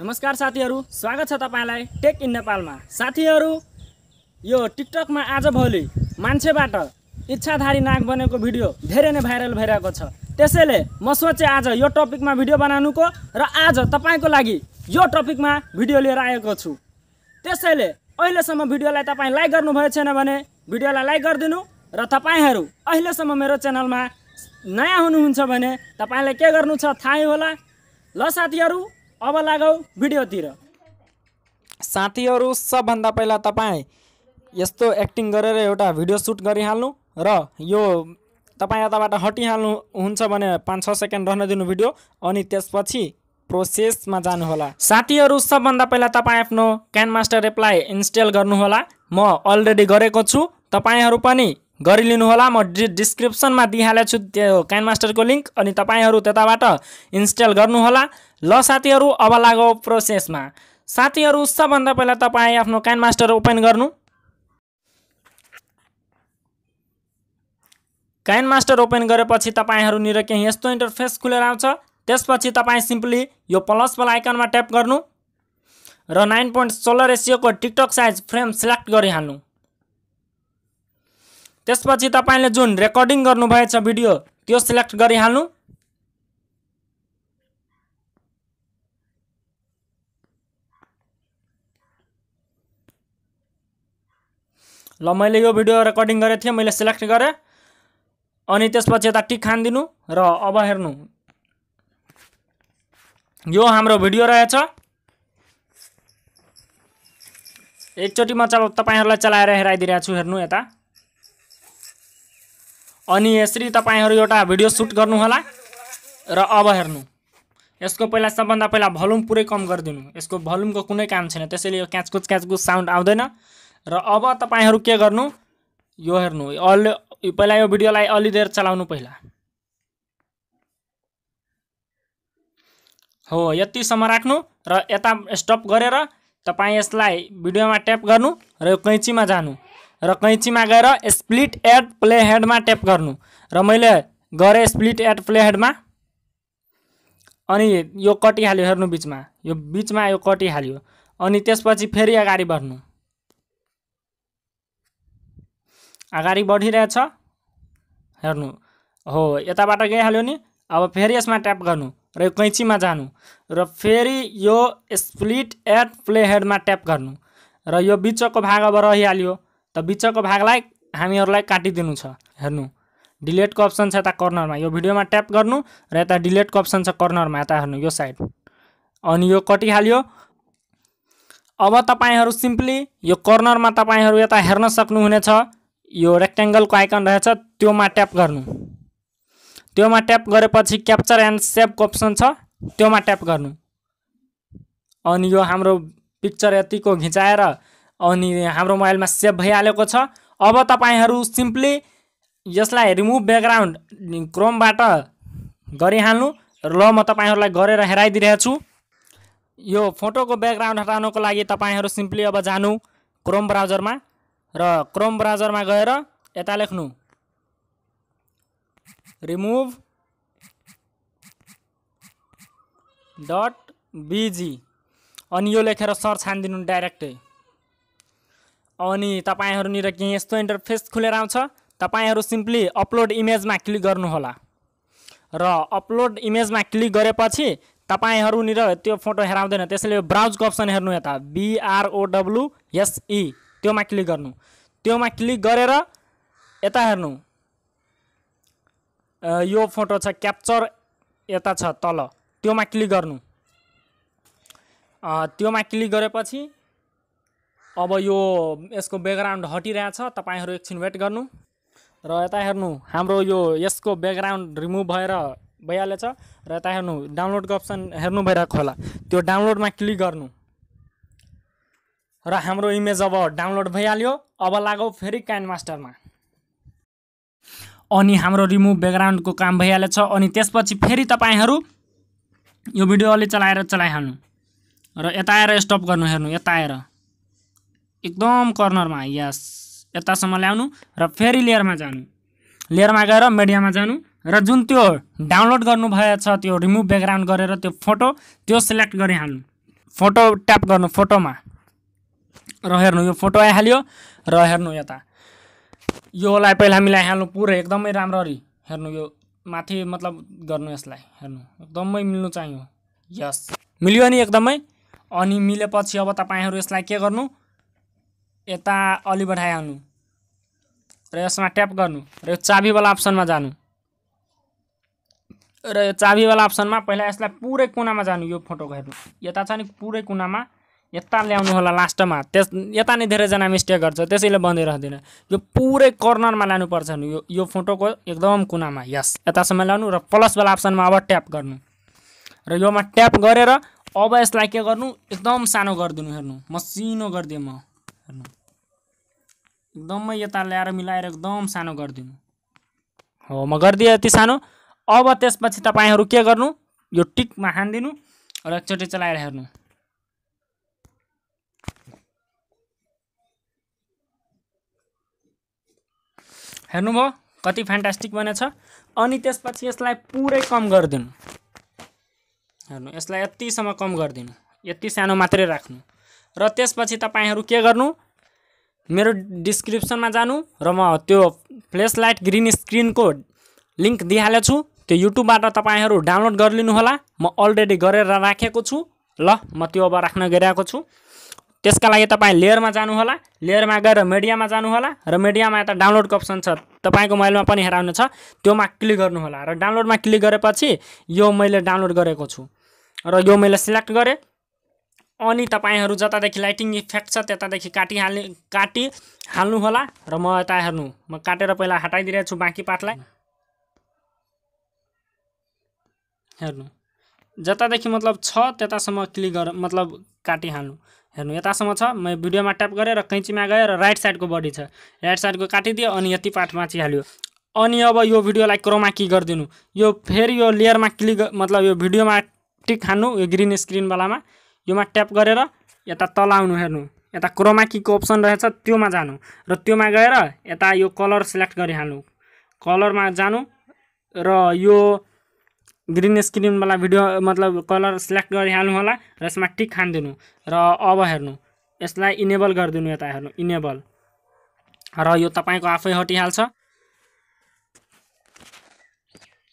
नमस्कार साथीहरू स्वागत छ तपाईँलाई टेक इन नेपालमा साथीहरू यो टिकटकमा आजभोलि मान्छेबाट इच्छाधारी नाग बनेको भिडियो धेरै नै भाइरल भइरहेको छ त्यसैले म सोचेँ आज यो टपिकमा भिडियो बनाउनुको र आज तपाईँको लागि यो टपिकमा भिडियो लिएर आएको छु त्यसैले अहिलेसम्म भिडियोलाई तपाईँ लाइक गर्नुभएको छैन भने भिडियोलाई लाइक गरिदिनु र तपाईँहरू अहिलेसम्म मेरो च्यानलमा नयाँ हुनुहुन्छ भने तपाईँलाई के गर्नु छ थाहै होला ल साथीहरू अब लागौ भिडियोतिर साथीहरू सबभन्दा पहिला तपाईँ यस्तो एक्टिङ गरेर एउटा भिडियो सुट गरिहाल्नु र यो तपाईँ यताबाट हटिहाल्नु हुन्छ भने पाँच छ सेकेन्ड रहन दिनु भिडियो अनि त्यसपछि प्रोसेसमा जानुहोला साथीहरू सबभन्दा पहिला तपाईँ आफ्नो क्यान मास्टर एप्लाई इन्स्टल गर्नुहोला म अलरेडी गरेको छु तपाईँहरू पनि गरिलिनुहोला म डि डिस्क्रिप्सनमा दिइहालेको छु त्यो मास्टरको लिङ्क अनि तपाईँहरू त्यताबाट इन्स्टल गर्नुहोला ल साथीहरू अब लागो प्रोसेसमा साथीहरू सबभन्दा पहिला तपाईँ आफ्नो मास्टर ओपन गर्नु मास्टर ओपन गरेपछि निर केही यस्तो इन्टरफेस खुलेर आउँछ त्यसपछि तपाईँ सिम्पली यो प्लस वाला आइकनमा ट्याप गर्नु र नाइन पोइन्ट सोह्र रेसियोको टिकटक साइज फ्रेम सिलेक्ट गरिहाल्नु त्यसपछि तपाईँले जुन रेकर्डिङ गर्नुभएछ भिडियो त्यो सिलेक्ट गरिहाल्नु ल मैले यो भिडियो रेकर्डिङ गरेको थिएँ मैले सिलेक्ट गरेँ अनि त्यसपछि यता टिक खानिदिनु र अब हेर्नु यो हाम्रो भिडियो रहेछ एकचोटि म चला तपाईँहरूलाई चलाएर हेराइदिरहेको छु हेर्नु यता अनि यसरी तपाईँहरू एउटा भिडियो सुट गर्नुहोला र अब हेर्नु यसको पहिला सबभन्दा पहिला भल्युम पुरै कम गरिदिनु यसको भल्युमको कुनै काम छैन त्यसैले यो क्याचकुच क्याचकुच साउन्ड आउँदैन र अब तपाईँहरू के गर्नु यो हेर्नु अलि पहिला यो भिडियोलाई अलि देर चलाउनु पहिला हो यतिसम्म राख्नु र यता स्टप गरेर तपाईँ यसलाई भिडियोमा ट्याप गर्नु र यो कैँचीमा जानु र कैँचीमा गएर स्प्लिट एट प्ले प्लेहेडमा ट्याप गर्नु र मैले गरेँ स्प्लिट एट प्ले प्लेहेडमा अनि यो कटिहाल्यो हेर्नु बिचमा यो बिचमा यो कटिहाल्यो अनि त्यसपछि फेरि अगाडि बढ्नु अगाडि बढिरहेछ हेर्नु हो यताबाट गइहाल्यो नि अब फेरि यसमा ट्याप गर्नु र यो कैँचीमा जानु र फेरि यो स्प्लिट एट प्ले प्लेहेडमा ट्याप गर्नु र यो बिचको भाग अब रहिहाल्यो त बिचको भागलाई हामीहरूलाई काटिदिनु छ हेर्नु डिलेटको अप्सन छ यता कर्नरमा यो भिडियोमा ट्याप गर्नु र यता डिलेटको अप्सन छ कर्नरमा यता हेर्नु यो साइड अनि यो कटिहाल्यो अब तपाईँहरू सिम्पली यो कर्नरमा तपाईँहरू यता हेर्न सक्नुहुनेछ यो रेक्ट्याङ्गलको आइकन रहेछ त्योमा ट्याप गर्नु त्योमा ट्याप गरेपछि क्याप्चर एन्ड सेभको अप्सन छ त्योमा ट्याप गर्नु अनि यो हाम्रो पिक्चर यतिको घिचाएर अनि हाम्रो मोबाइलमा सेभ भइहालेको छ अब तपाईँहरू सिम्पली यसलाई रिमुभ ब्याकग्राउन्ड क्रोमबाट गरिहाल्नु र ल म तपाईँहरूलाई गरेर हेराइदिइरहेछु यो फोटोको ब्याकग्राउन्ड हटाउनको लागि तपाईँहरू सिम्पली अब जानु क्रोम ब्राउजरमा र क्रोम ब्राउजरमा गएर यता लेख्नु रिमुभ डट बिजी अनि यो लेखेर सर्च हानिदिनु डाइरेक्टै अनि तपाईँहरूनिर केही यस्तो इन्टरफेस खुलेर आउँछ तपाईँहरू सिम्पली अपलोड इमेजमा क्लिक गर्नुहोला र अपलोड इमेजमा क्लिक गरेपछि तपाईँहरूनिर त्यो फोटो हेराउँदैन त्यसैले ब्राउजको अप्सन हेर्नु यता बिआरओडब्लुएसई e त्योमा क्लिक गर्नु त्योमा क्लिक गरेर यता हेर्नु यो फोटो छ क्याप्चर यता छ तल त्योमा क्लिक गर्नु त्योमा क्लिक गरेपछि अब यो यसको ब्याकग्राउन्ड हटिरहेछ तपाईँहरू एकछिन वेट गर्नु र यता हेर्नु हाम्रो यो यसको ब्याकग्राउन्ड रिमुभ भएर भइहालेछ र यता हेर्नु डाउनलोडको अप्सन हेर्नु भइरहेको होला त्यो डाउनलोडमा क्लिक गर्नु र हाम्रो इमेज अब डाउनलोड भइहाल्यो अब लागौ फेरि क्यान मास्टरमा अनि हाम्रो रिमुभ ब्याकग्राउन्डको काम भइहालेछ अनि त्यसपछि फेरि तपाईँहरू यो भिडियो अलि चलाएर चलाइहाल्नु र यता आएर स्टप गर्नु हेर्नु यता आएर एकदम कर्नरमा यस यतासम्म ल्याउनु र फेरि लेयरमा जानु लेयरमा गएर मिडियामा जानु र जुन त्यो डाउनलोड गर्नुभएछ त्यो रिमुभ ब्याकग्राउन्ड गरेर त्यो फोटो त्यो सेलेक्ट गरिहाल्नु फोटो ट्याप गर्नु फोटोमा र हेर्नु यो फोटो आइहाल्यो र हेर्नु यता योलाई पहिला हामीले आइहाल्नु पुरै एकदमै राम्ररी हेर्नु यो माथि मतलब गर्नु यसलाई हेर्नु एकदमै मिल्नु चाहियो यस मिल्यो नि एकदमै अनि मिलेपछि अब तपाईँहरू यसलाई के गर्नु यता अलि आउनु र यसमा ट्याप गर्नु र यो चाबीवाला अप्सनमा जानु र यो चाबीवाला अप्सनमा पहिला यसलाई पुरै कुनामा जानु यो फोटोको हेर्नु यता छ नि पुरै कुनामा यता ल्याउनु होला लास्टमा त्यस यता नै धेरैजना मिस्टेक गर्छ त्यसैले बन्दै रहँदैन यो पुरै कर्नरमा लानुपर्छ यो यो फोटोको एकदम कुनामा यस यतासम्म ल्याउनु र प्लसवाला अप्सनमा अब ट्याप गर्नु र योमा ट्याप गरेर अब यसलाई के गर्नु एकदम सानो गरिदिनु हेर्नु मसिनो गरिदिएँ म हेर्नु एकदमै यता ल्याएर मिलाएर एकदम सानो गरिदिनु हो म गरिदिएँ यति सानो अब त्यसपछि तपाईँहरू के गर्नु यो टिकमा हानिदिनु र एकचोटि चलाएर हेर्नु हेर्नुभयो कति फ्यान्टास्टिक बनेछ अनि त्यसपछि यसलाई पुरै कम गरिदिनु हेर्नु यसलाई यतिसम्म कम गरिदिनु यति सानो मात्रै राख्नु र त्यसपछि तपाईँहरू के गर्नु मेरो डिस्क्रिप्सनमा जानु र म त्यो फ्लेस लाइट ग्रिन स्क्रिनको लिङ्क दिइहालेछु त्यो युट्युबबाट तपाईँहरू डाउनलोड गरिदिनुहोला म अलरेडी गरेर राखेको छु ल म त्यो अब राख्न गइरहेको छु त्यसका लागि तपाईँ लेयरमा जानुहोला लेयरमा गएर मिडियामा जानुहोला र मिडियामा यता डाउनलोडको अप्सन छ तपाईँको मोबाइलमा पनि हेराउनु छ त्योमा क्लिक गर्नुहोला र डाउनलोडमा क्लिक गरेपछि यो मैले डाउनलोड गरेको छु र यो मैले सिलेक्ट गरेँ अनि तपाईँहरू जतादेखि लाइटिङ इफेक्ट छ त्यतादेखि काटिहाल्ने काटिहाल्नु होला र म यता हेर्नु म काटेर पहिला हटाइदिरहेको छु बाँकी पार्टलाई हेर्नु जतादेखि मतलब छ त्यतासम्म क्लिक गर मतलब काटिहाल्नु हेर्नु यतासम्म छ म भिडियोमा ट्याप गरेर कैँचीमा र राइट साइडको बडी छ राइट साइडको काटिदियो अनि यति पार्ट हाल्यो अनि अब यो भिडियोलाई क्रोमा कि गरिदिनु यो फेरि यो लेयरमा क्लिक मतलब यो भिडियोमा टिक हान्नु यो ग्रिन स्क्रिनवालामा योमा ट्याप गरेर यता तल आउनु हेर्नु यता क्रोमाकीको अप्सन रहेछ त्योमा जानु र त्योमा गएर यता यो कलर सिलेक्ट गरिहाल्नु कलरमा जानु र यो ग्रिन स्क्रिनवाला भिडियो मतलब कलर सिलेक्ट गरिहाल्नु होला र यसमा टिक खानिदिनु र अब हेर्नु यसलाई इनेबल गरिदिनु यता हेर्नु इनेबल र यो तपाईँको आफै हटिहाल्छ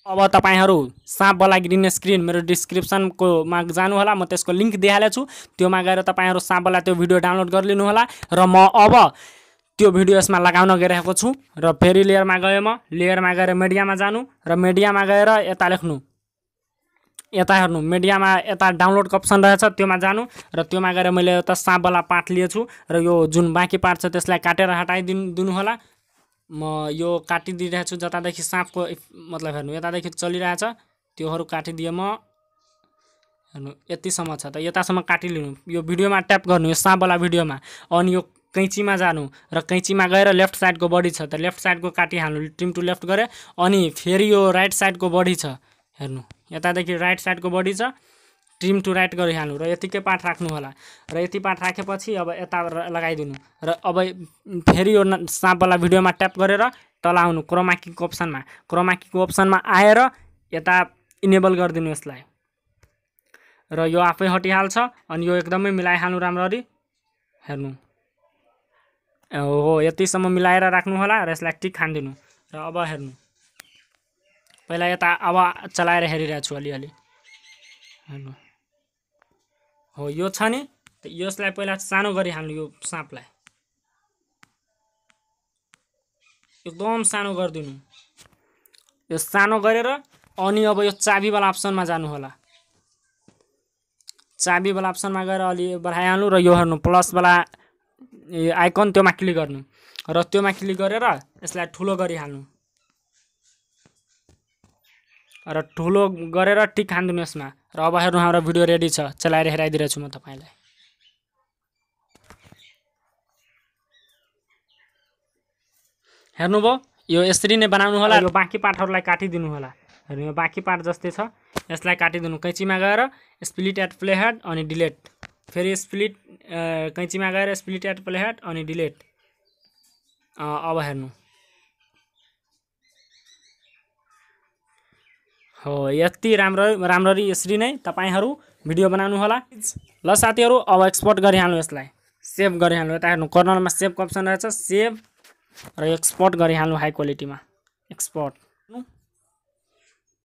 अब तपाईँहरू साँपवाला ग्रिन स्क्रिन मेरो डिस्क्रिप्सनकोमा जानुहोला म त्यसको लिङ्क दिइहालेछु छु त्योमा गएर तपाईँहरू साँपवाला त्यो भिडियो डाउनलोड गरिलिनुहोला र म अब त्यो भिडियो यसमा लगाउन गइरहेको छु र फेरि लेयरमा गएँ म लेयरमा गएर मिडियामा जानु र मिडियामा गएर यता लेख्नु यता हेर्नु मिडियामा यता डाउनलोडको अप्सन रहेछ त्योमा जानु र त्योमा गएर मैले यता साँपवाला पार्ट लिएछु र यो जुन बाँकी पार्ट छ त्यसलाई काटेर हटाइदिनु दिनुहोला म यो काटिदिइरहेको छु जतादेखि साँपको मतलब हेर्नु यतादेखि चलिरहेछ त्योहरू काटिदिएँ म हेर्नु यतिसम्म छ त यतासम्म काटिलिनु यो भिडियोमा ट्याप गर्नु यो साँपवाला भिडियोमा अनि यो कैँचीमा जानु र कैँचीमा गएर लेफ्ट साइडको बडी छ त लेफ्ट साइडको काटिहाल्नु टिम टु लेफ्ट गरेँ अनि फेरि यो राइट साइडको बडी छ हेर्नु यतादेखि राइट साइडको बडी छ ट्रिम टु राइट गरिहाल्नु र यतिकै पाठ राख्नु होला र यति पाठ राखेपछि अब यता लगाइदिनु र अब फेरि यो साँपवाला भिडियोमा ट्याप गरेर तल आउनु क्रोमाकीको अप्सनमा क्रोमाकीको अप्सनमा आएर यता इनेबल गरिदिनु यसलाई र यो आफै हटिहाल्छ अनि यो एकदमै मिलाइहाल्नु राम्ररी हेर्नु हो यतिसम्म मिलाएर राख्नु होला र यसलाई टिक खानिदिनु र अब हेर्नु पहिला यता अब चलाएर हेरिरहेको छु अलिअलि हेर्नु हो यो छ नि यसलाई पहिला सानो गरी हाल्नु यो साँपलाई एकदम सानो गरिदिनु यो सानो गरेर अनि अब यो चाबीवाला अप्सनमा जानु होला चाबीवाला अप्सनमा गएर अलि बढाइहाल्नु र यो हेर्नु प्लसवाला आइकन त्योमा क्लिक गर्नु र त्योमा क्लिक गरेर यसलाई ठुलो गरिहाल्नु र ठुलो गरेर टिक हान्दिनु यसमा र अब हेर्नु हाम्रो भिडियो रेडी छ चलाएर हेराइदिरहेछु म तपाईँलाई हेर्नुभयो यो यसरी नै बनाउनु होला यो बाँकी पार्टहरूलाई काटिदिनु होला हेर्नु यो बाँकी पार्ट जस्तै छ यसलाई काटिदिनु कैँचीमा गएर स्प्लिट एट प्लेहेड अनि डिलेट फेरि स्प्लिट कैँचीमा गएर स्प्लिट एट प्लेहेड अनि डिलेट अब हेर्नु हो यति राम्रो राम्ररी यसरी नै तपाईँहरू भिडियो बनाउनु होला ल साथीहरू अब एक्सपोर्ट गरिहाल्नु यसलाई सेभ गरिहाल्नु यता हेर्नु कर्नरमा सेभको अप्सन रहेछ सेभ र एक्सपोर्ट गरिहाल्नु हाई क्वालिटीमा एक्सपोर्ट